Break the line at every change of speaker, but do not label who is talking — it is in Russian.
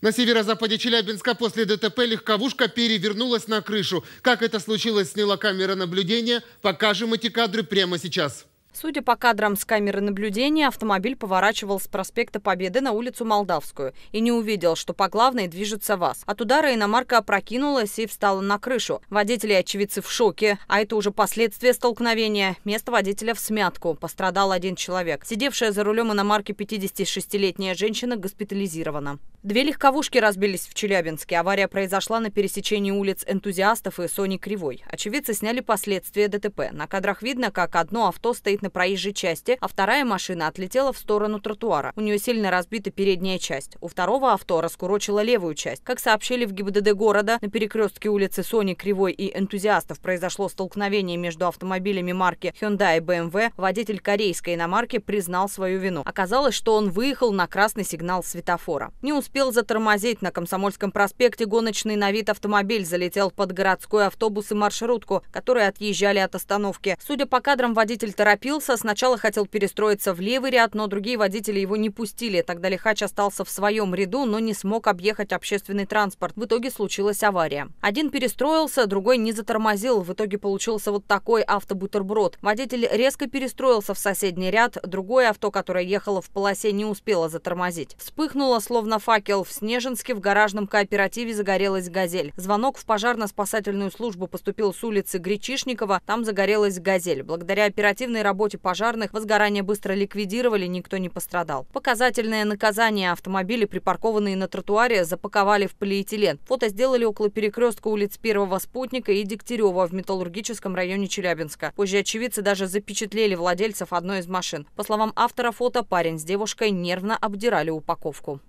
На северо-западе Челябинска после ДТП легковушка перевернулась на крышу. Как это случилось, сняла камера наблюдения. Покажем эти кадры прямо сейчас. Судя по кадрам с камеры наблюдения, автомобиль поворачивал с проспекта Победы на улицу Молдавскую и не увидел, что по главной движется ВАЗ. От удара иномарка опрокинулась и встала на крышу. Водители и очевидцы в шоке, а это уже последствия столкновения. Место водителя в смятку. Пострадал один человек. Сидевшая за рулем иномарки 56-летняя женщина госпитализирована. Две легковушки разбились в Челябинске. Авария произошла на пересечении улиц Энтузиастов и Сони Кривой. Очевидцы сняли последствия ДТП. На кадрах видно, как одно авто стоит стоит на проезжей части, а вторая машина отлетела в сторону тротуара. У нее сильно разбита передняя часть. У второго авто раскурочила левую часть. Как сообщили в ГИБДД города, на перекрестке улицы Сони Кривой и Энтузиастов произошло столкновение между автомобилями марки Hyundai и BMW. Водитель корейской иномарки признал свою вину. Оказалось, что он выехал на красный сигнал светофора. Не успел затормозить на Комсомольском проспекте гоночный на вид автомобиль залетел под городской автобус и маршрутку, которые отъезжали от остановки. Судя по кадрам, водитель торопился торопился. Сначала хотел перестроиться в левый ряд, но другие водители его не пустили. Тогда Лихач остался в своем ряду, но не смог объехать общественный транспорт. В итоге случилась авария. Один перестроился, другой не затормозил. В итоге получился вот такой автобутерброд. Водитель резко перестроился в соседний ряд. Другое авто, которое ехало в полосе, не успело затормозить. Вспыхнуло, словно факел. В Снежинске в гаражном кооперативе загорелась «Газель». Звонок в пожарно-спасательную службу поступил с улицы Гречишникова. Там загорелась «Газель». Благодаря оперативной работе работе пожарных возгорание быстро ликвидировали, никто не пострадал. Показательное наказание автомобили, припаркованные на тротуаре, запаковали в полиэтилен. Фото сделали около перекрестка улиц Первого Спутника и Дегтярева в металлургическом районе Челябинска. Позже очевидцы даже запечатлели владельцев одной из машин. По словам автора фото, парень с девушкой нервно обдирали упаковку.